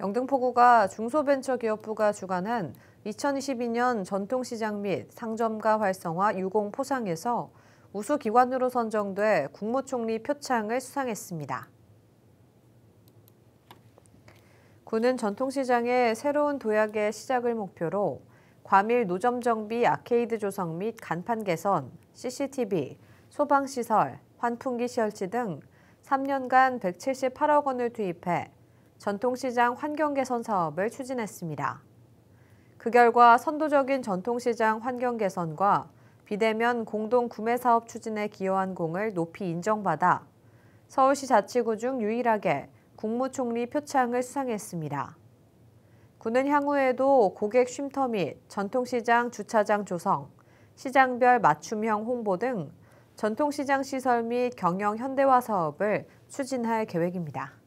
영등포구가 중소벤처기업부가 주관한 2022년 전통시장 및 상점가 활성화 유공 포상에서 우수기관으로 선정돼 국무총리 표창을 수상했습니다. 군은 전통시장의 새로운 도약의 시작을 목표로 과밀 노점 정비 아케이드 조성 및 간판 개선, CCTV, 소방시설, 환풍기 설치 등 3년간 178억 원을 투입해 전통시장 환경개선 사업을 추진했습니다. 그 결과 선도적인 전통시장 환경개선과 비대면 공동구매사업 추진에 기여한 공을 높이 인정받아 서울시 자치구 중 유일하게 국무총리 표창을 수상했습니다. 구는 향후에도 고객 쉼터 및 전통시장 주차장 조성, 시장별 맞춤형 홍보 등 전통시장 시설 및 경영 현대화 사업을 추진할 계획입니다.